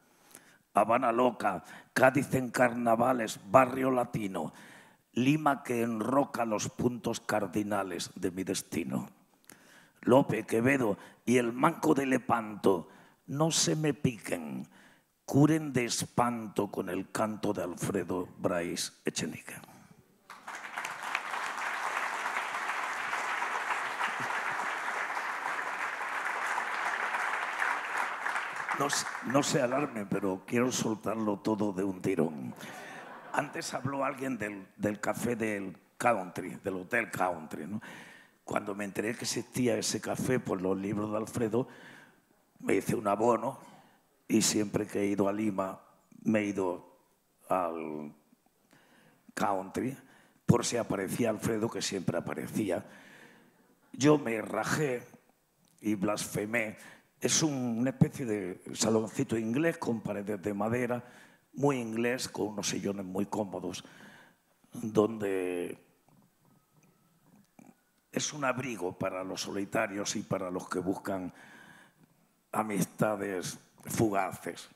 Habana loca, Cádiz en carnavales, barrio latino, Lima que enroca los puntos cardinales de mi destino. Lope, Quevedo y el manco de Lepanto, no se me piquen, curen de espanto con el canto de Alfredo Brais Echenique. No, se alarme, pero quiero soltarlo todo de un tirón. Antes habló alguien del, café del country, del hotel country. Cuando me enteré que existía ese café por los libros de Alfredo, me hice un abono y siempre que he ido a Lima me he ido al country por si aparecía Alfredo, que siempre aparecía. Yo me rajé y blasfemé. Es una especie de saloncito inglés con paredes de madera, muy inglés, con unos sillones muy cómodos, donde es un abrigo para los solitarios y para los que buscan amistades fugaces.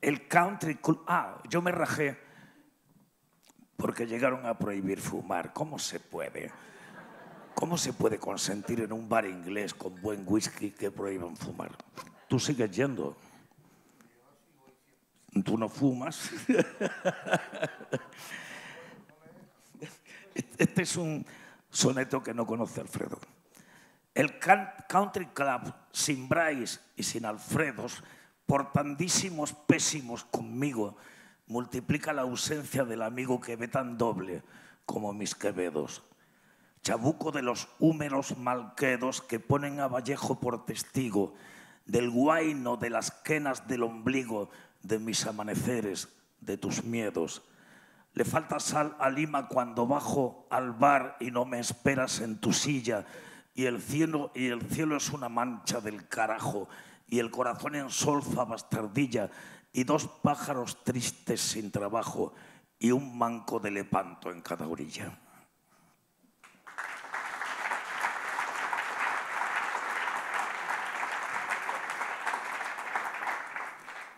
El country club, ah, yo me rajé porque llegaron a prohibir fumar. ¿Cómo se puede? ¿Cómo se puede consentir en un bar inglés con buen whisky que prohíban fumar? Tú sigues yendo. Tú no fumas. Este es un soneto que no conoce Alfredo. El Country Club sin Bryce y sin Alfredos, portandísimos pésimos conmigo, multiplica la ausencia del amigo que ve tan doble como mis quevedos. Chabuco de los húmeros malquedos que ponen a Vallejo por testigo del guaino de las quenas del ombligo, de mis amaneceres, de tus miedos. Le falta sal a Lima cuando bajo al bar y no me esperas en tu silla y el cielo, y el cielo es una mancha del carajo, y el corazón en solfa bastardilla, y dos pájaros tristes sin trabajo, y un manco de lepanto en cada orilla.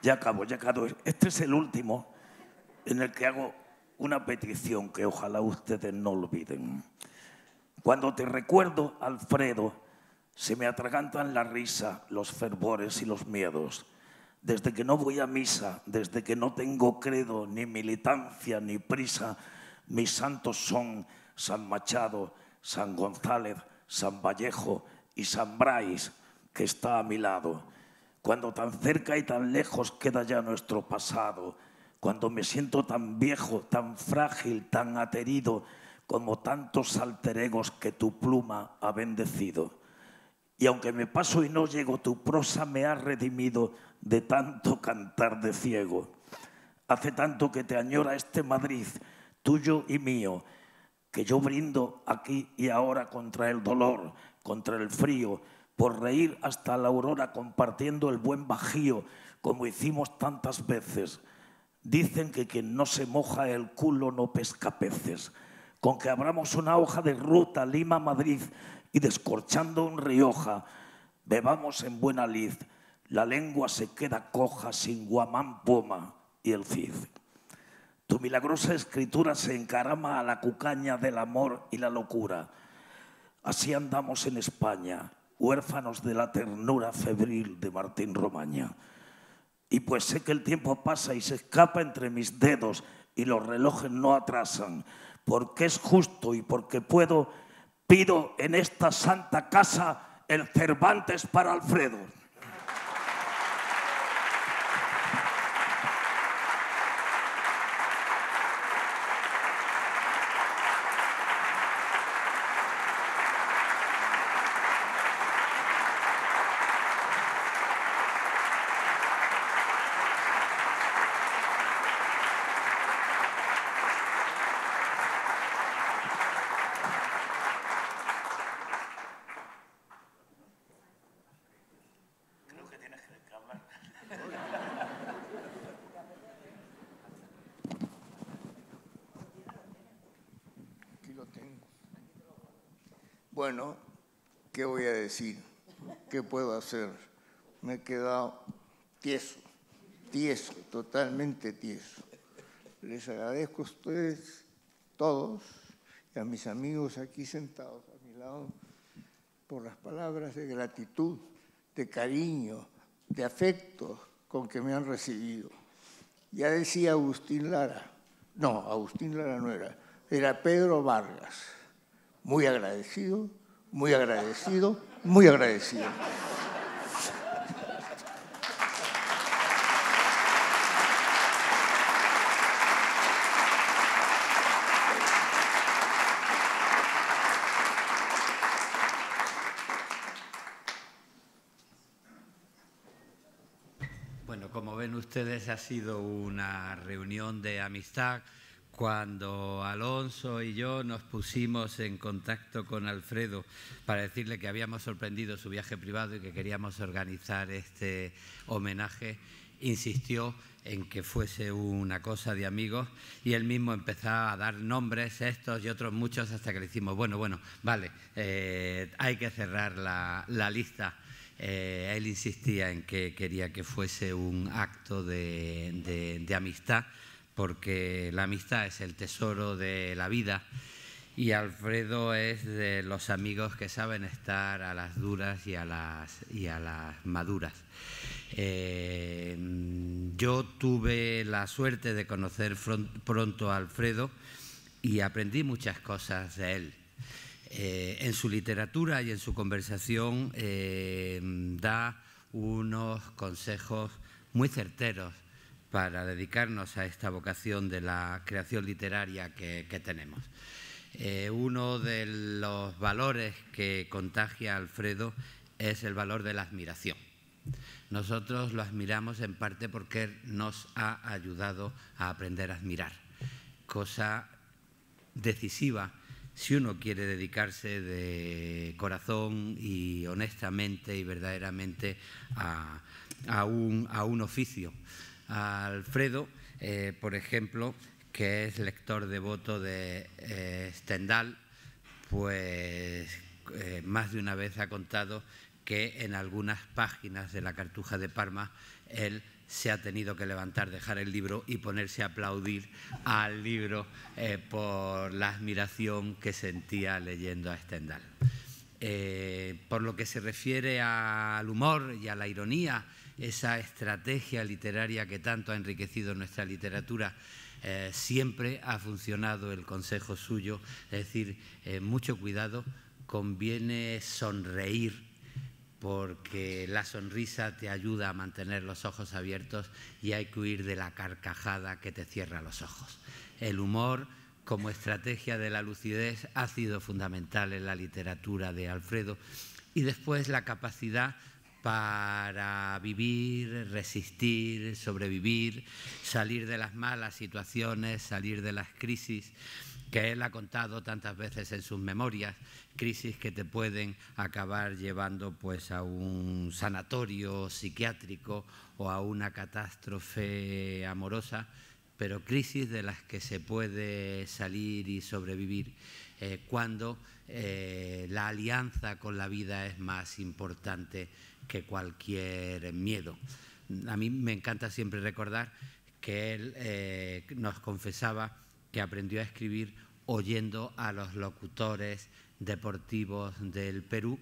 Ya acabo, ya acabo. Este es el último en el que hago una petición que ojalá ustedes no olviden. Cuando te recuerdo, Alfredo, se me atragantan la risa, los fervores y los miedos. Desde que no voy a misa, desde que no tengo credo, ni militancia, ni prisa, mis santos son San Machado, San González, San Vallejo y San Brais, que está a mi lado. Cuando tan cerca y tan lejos queda ya nuestro pasado, cuando me siento tan viejo, tan frágil, tan aterido, como tantos alteregos que tu pluma ha bendecido. Y aunque me paso y no llego, tu prosa me ha redimido de tanto cantar de ciego. Hace tanto que te añora este Madrid, tuyo y mío, que yo brindo aquí y ahora contra el dolor, contra el frío, por reír hasta la aurora compartiendo el buen bajío, como hicimos tantas veces. Dicen que quien no se moja el culo no pesca peces con que abramos una hoja de ruta Lima-Madrid y descorchando un Rioja, bebamos en buena lid, la lengua se queda coja sin guamán poma y el cid. Tu milagrosa escritura se encarama a la cucaña del amor y la locura. Así andamos en España, huérfanos de la ternura febril de Martín Romaña. Y pues sé que el tiempo pasa y se escapa entre mis dedos y los relojes no atrasan porque es justo y porque puedo, pido en esta santa casa el Cervantes para Alfredo. hacer. Me he quedado tieso, tieso, totalmente tieso. Les agradezco a ustedes todos y a mis amigos aquí sentados a mi lado por las palabras de gratitud, de cariño, de afecto con que me han recibido. Ya decía Agustín Lara, no, Agustín Lara no era, era Pedro Vargas. Muy agradecido, muy agradecido, muy agradecido. ha sido una reunión de amistad cuando Alonso y yo nos pusimos en contacto con Alfredo para decirle que habíamos sorprendido su viaje privado y que queríamos organizar este homenaje, insistió en que fuese una cosa de amigos y él mismo empezaba a dar nombres, estos y otros muchos, hasta que le decimos, bueno, bueno, vale, eh, hay que cerrar la, la lista. Eh, él insistía en que quería que fuese un acto de, amistad, porque la amistad es el tesoro de la vida y Alfredo es de los amigos que saben estar a las duras y a las, maduras. Eh, yo tuve la suerte de conocer pronto a Alfredo y aprendí muchas cosas de él. Eh, en su literatura y en su conversación eh, da unos consejos muy certeros para dedicarnos a esta vocación de la creación literaria que, tenemos. Eh, uno de los valores que contagia Alfredo es el valor de la admiración. Nosotros lo admiramos en parte porque nos ha ayudado a aprender a admirar, cosa decisiva si uno quiere dedicarse de corazón y honestamente y verdaderamente a, un, oficio. Alfredo, eh, por ejemplo, que es lector devoto de eh, Stendhal, pues eh, más de una vez ha contado que en algunas páginas de la Cartuja de Parma él se ha tenido que levantar, dejar el libro y ponerse a aplaudir al libro eh, por la admiración que sentía leyendo a Stendhal. Eh, por lo que se refiere al humor y a la ironía, esa estrategia literaria que tanto ha enriquecido nuestra literatura, eh, siempre ha funcionado el consejo suyo, es decir, mucho cuidado, conviene sonreír porque la sonrisa te ayuda a mantener los ojos abiertos y hay que huir de la carcajada que te cierra los ojos. El humor como estrategia de la lucidez ha sido fundamental en la literatura de Alfredo y después la capacidad para vivir, resistir, sobrevivir, salir de las malas situaciones, salir de las crisis que él ha contado tantas veces en sus memorias crisis que te pueden acabar llevando pues a un sanatorio psiquiátrico o a una catástrofe amorosa, pero crisis de las que se puede salir y sobrevivir eh, cuando eh, la alianza con la vida es más importante que cualquier miedo. A mí me encanta siempre recordar que él eh, nos confesaba que aprendió a escribir oyendo a los locutores deportivos del Perú,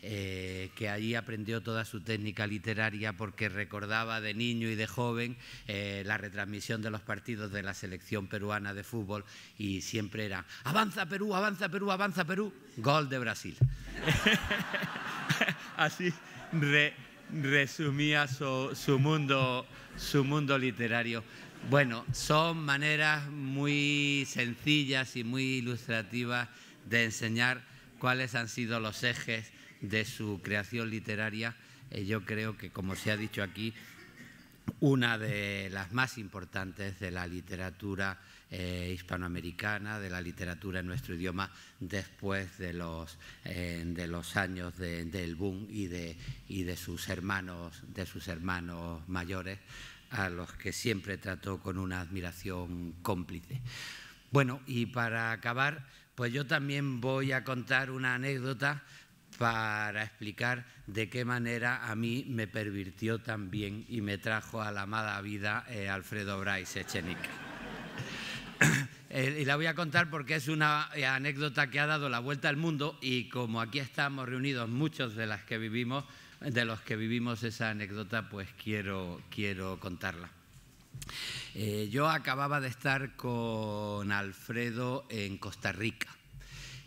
eh, que allí aprendió toda su técnica literaria porque recordaba de niño y de joven eh, la retransmisión de los partidos de la selección peruana de fútbol y siempre era, avanza Perú, avanza Perú, avanza Perú, gol de Brasil. Así resumía su, su, mundo, su mundo literario. Bueno, son maneras muy sencillas y muy ilustrativas de enseñar cuáles han sido los ejes de su creación literaria. Eh, yo creo que, como se ha dicho aquí, una de las más importantes de la literatura eh, hispanoamericana, de la literatura en nuestro idioma después de los, eh, de los años del boom y y de, sus hermanos, de sus hermanos mayores, a los que siempre trató con una admiración cómplice. Bueno, y para acabar, pues yo también voy a contar una anécdota para explicar de qué manera a mí me pervirtió también y me trajo a la amada vida eh, Alfredo Bryce Echenique. Eh, y la voy a contar porque es una eh, anécdota que ha dado la vuelta al mundo y como aquí estamos reunidos muchos de las que vivimos, de los que vivimos esa anécdota, pues quiero, quiero contarla. Eh, yo acababa de estar con Alfredo en Costa Rica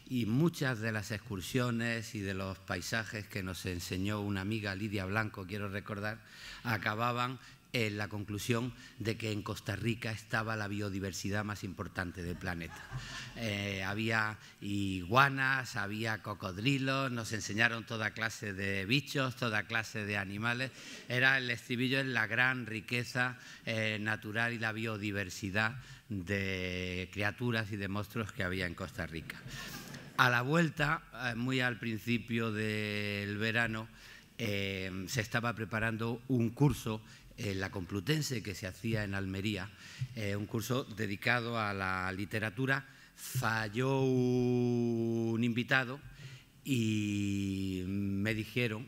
y muchas de las excursiones y de los paisajes que nos enseñó una amiga, Lidia Blanco, quiero recordar, acababan en la conclusión de que en Costa Rica estaba la biodiversidad más importante del planeta. Eh, había iguanas, había cocodrilos, nos enseñaron toda clase de bichos, toda clase de animales. Era el estribillo en la gran riqueza eh, natural y la biodiversidad de criaturas y de monstruos que había en Costa Rica. A la vuelta, eh, muy al principio del verano, se estaba preparando un curso eh, la Complutense que se hacía en Almería, eh, un curso dedicado a la literatura. Falló un invitado y me dijeron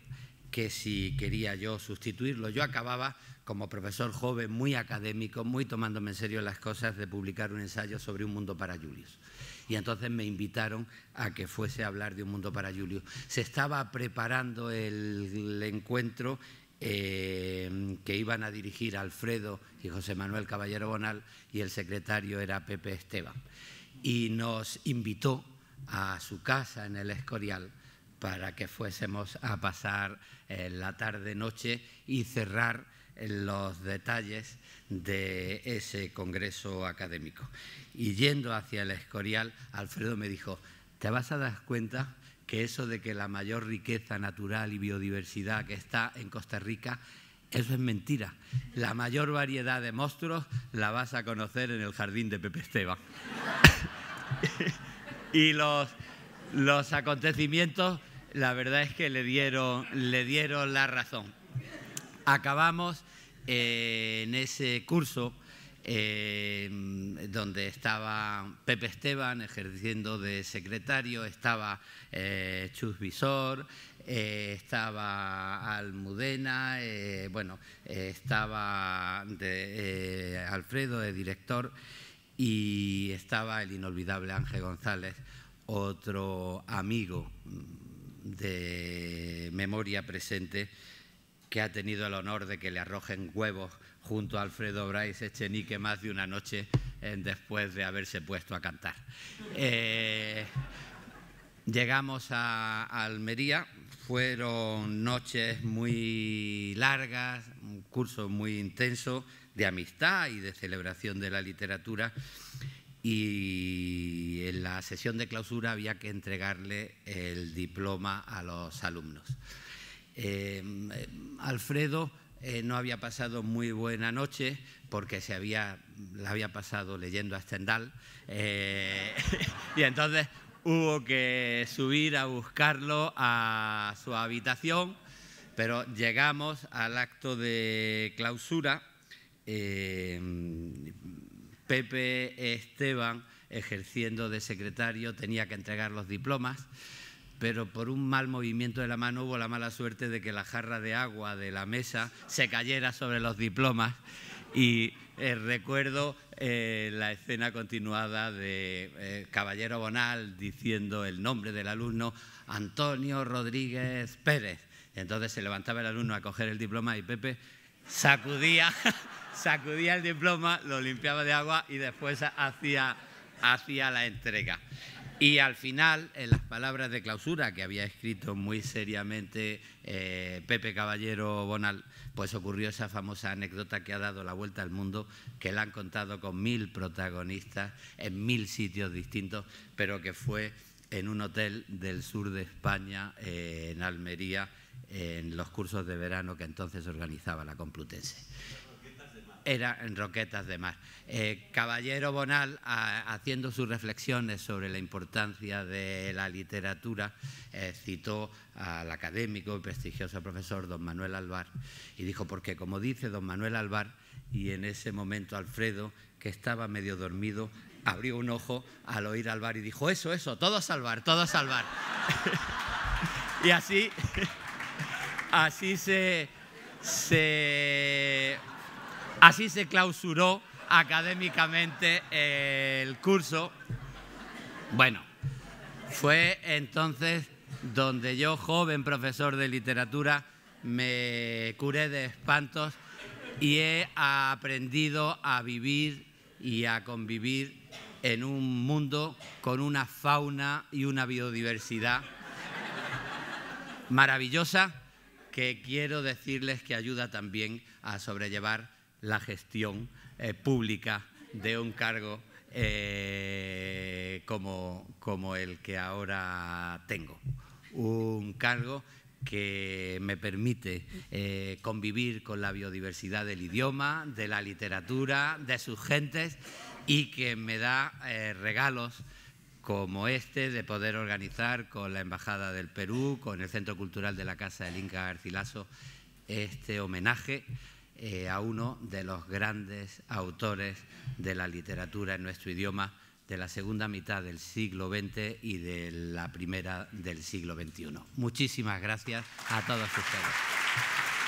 que si quería yo sustituirlo. Yo acababa como profesor joven, muy académico, muy tomándome en serio las cosas, de publicar un ensayo sobre un mundo para Julius. Y entonces me invitaron a que fuese a hablar de un mundo para Julius. Se estaba preparando el encuentro Em, que iban a dirigir Alfredo y José Manuel Caballero Bonal y el secretario era Pepe Esteban. Y nos invitó a su casa en el Escorial para que fuésemos a pasar eh, la tarde-noche y cerrar eh, los detalles de ese congreso académico. Y yendo hacia el Escorial, Alfredo me dijo, ¿te vas a dar cuenta eso de que la mayor riqueza natural y biodiversidad que está en Costa Rica, eso es mentira. La mayor variedad de monstruos la vas a conocer en el jardín de Pepe Esteban. y los, acontecimientos, la verdad es que le dieron, le dieron la razón. Acabamos eh, en ese curso Em, donde estaba Pepe Esteban ejerciendo de secretario, estaba eh, Chusvisor, eh, estaba Almudena, eh, bueno, estaba Alfredo de director y estaba el inolvidable Ángel González, otro amigo mm, de memoria presente que ha tenido el honor de que le arrojen huevos junto a Alfredo Bryce este Echenique más de una noche después de haberse puesto a cantar. Eh, llegamos a, Almería, fueron noches muy largas, un curso muy intenso de amistad y de celebración de la literatura y en la sesión de clausura había que entregarle el diploma a los alumnos. Eh, eh, Alfredo eh, no había pasado muy buena noche porque se había, la había pasado leyendo a Stendhal. Eh, y entonces hubo que subir a buscarlo a su habitación, pero llegamos al acto de clausura. Eh, Pepe Esteban, ejerciendo de secretario, tenía que entregar los diplomas pero por un mal movimiento de la mano hubo la mala suerte de que la jarra de agua de la mesa se cayera sobre los diplomas y eh, recuerdo eh, la escena continuada de eh, Caballero Bonal diciendo el nombre del alumno Antonio Rodríguez Pérez. Entonces se levantaba el alumno a coger el diploma y Pepe sacudía, sacudía el diploma, lo limpiaba de agua y después hacía, hacía la entrega. Y al final, en las palabras de clausura que había escrito muy seriamente eh, Pepe Caballero Bonal, pues ocurrió esa famosa anécdota que ha dado la vuelta al mundo, que la han contado con mil protagonistas en mil sitios distintos, pero que fue en un hotel del sur de España, eh, en Almería, en los cursos de verano que entonces organizaba la Complutense. Era en roquetas de mar. Eh, Caballero Bonal, haciendo sus reflexiones sobre la importancia de la literatura, eh, citó al académico y prestigioso profesor don Manuel Alvar y dijo, porque como dice don Manuel Alvar, y en ese momento Alfredo, que estaba medio dormido, abrió un ojo al oír Alvar y dijo, eso, eso, todo a salvar, todo a salvar. y así, así se, se Así se clausuró académicamente el curso. Bueno, fue entonces donde yo, joven profesor de literatura, me curé de espantos y he aprendido a vivir y a convivir en un mundo con una fauna y una biodiversidad maravillosa que quiero decirles que ayuda también a sobrellevar la gestión eh, pública de un cargo eh, como, el que ahora tengo. Un cargo que me permite eh, convivir con la biodiversidad del idioma, de la literatura, de sus gentes y que me da regalos como este de poder organizar con la Embajada del Perú, con el Centro Cultural de la Casa del Inca Garcilaso, este homenaje eh, a uno de los grandes autores de la literatura en nuestro idioma de la segunda mitad del siglo XX y de la primera del siglo XXI. Muchísimas gracias a todos ustedes.